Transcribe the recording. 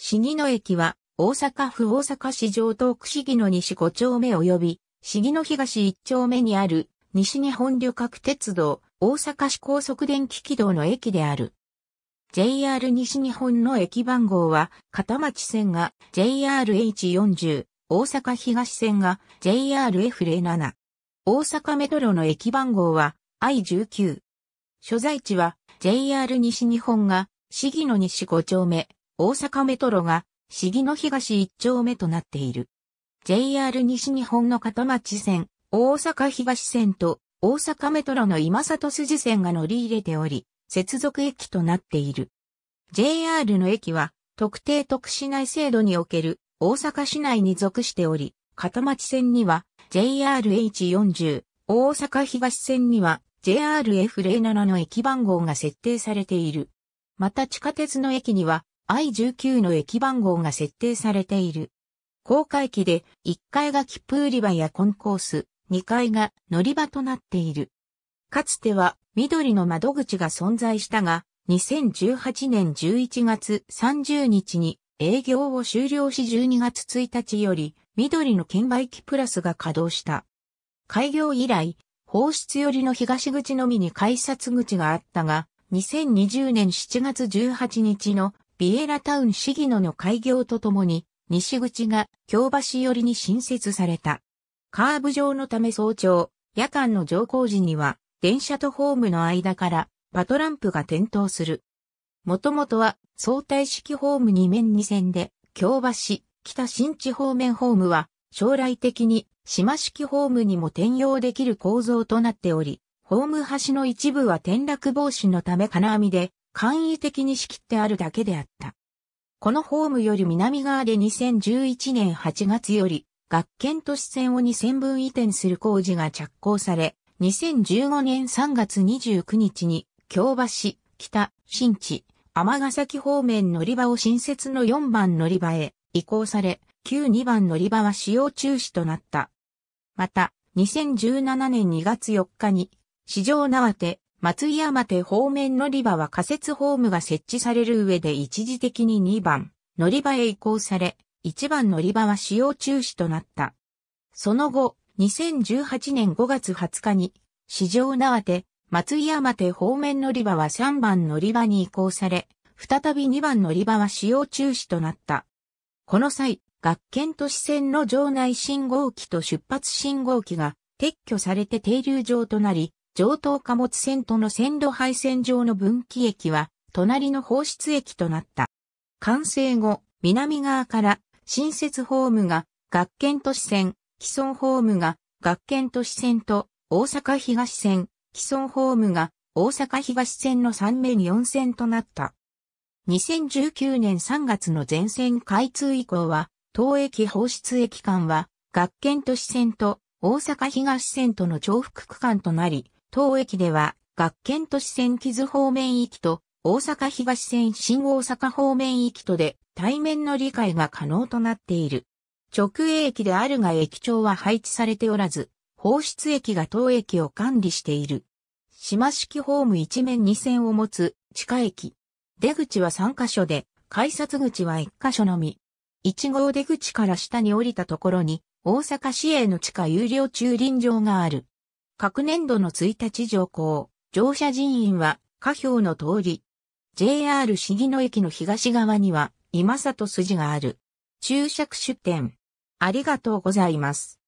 市議野駅は、大阪府大阪市城東区市議の西5丁目及び、市議の東1丁目にある、西日本旅客鉄道、大阪市高速電気軌道の駅である。JR 西日本の駅番号は、片町線が JRH40、大阪東線が JRF07。大阪メトロの駅番号は I19。所在地は JR 西日本が市議の西5丁目、大阪メトロが、市議の東一丁目となっている。JR 西日本の片町線、大阪東線と大阪メトロの今里筋線が乗り入れており、接続駅となっている。JR の駅は特定特市内制度における大阪市内に属しており、片町線には JRH40、大阪東線には JRF07 の駅番号が設定されている。また地下鉄の駅には I19 の駅番号が設定されている。公開機で1階が切符売り場やコンコース、2階が乗り場となっている。かつては緑の窓口が存在したが、2018年11月30日に営業を終了し12月1日より緑の券売機プラスが稼働した。開業以来、放出寄りの東口のみに改札口があったが、2020年7月18日のビエラタウン市議のの開業とともに、西口が京橋寄りに新設された。カーブ上のため早朝、夜間の乗降時には、電車とホームの間からパトランプが点灯する。もともとは相対式ホーム2面2線で、京橋、北新地方面ホームは、将来的に島式ホームにも転用できる構造となっており、ホーム端の一部は転落防止のため金網で簡易的に仕切ってあるだけであった。このホームより南側で2011年8月より、学研都市線を2000分移転する工事が着工され、2015年3月29日に、京橋、北、新地、ヶ崎方面乗り場を新設の4番乗り場へ移行され、旧2番乗り場は使用中止となった。また、2017年2月4日に、市場縄手、松山手方面乗り場は仮設ホームが設置される上で一時的に2番乗り場へ移行され、1番乗り場は使用中止となった。その後、2018年5月20日に、市場縄手、松山手方面乗り場は3番乗り場に移行され、再び2番乗り場は使用中止となった。この際、学研都市線の場内信号機と出発信号機が撤去されて停留場となり、上等貨物線との線路配線上の分岐駅は、隣の放出駅となった。完成後、南側から新設ホームが学研都市線、既存ホームが学研都市線と大阪東線、既存ホームが大阪東線の3面4線となった。2019年3月の全線開通以降は、当駅放出駅間は、学研都市線と大阪東線との重複区間となり、当駅では、学研都市線木津方面行きと、大阪東線新大阪方面行きとで、対面の理解が可能となっている。直営駅であるが駅長は配置されておらず、放出駅が当駅を管理している。島式ホーム一面二線を持つ地下駅。出口は三箇所で、改札口は一箇所のみ。一号出口から下に降りたところに、大阪市営の地下有料駐輪場がある。各年度の1日上校、乗車人員は、下表の通り。JR 杉野駅の東側には、今里筋がある。注釈出店。ありがとうございます。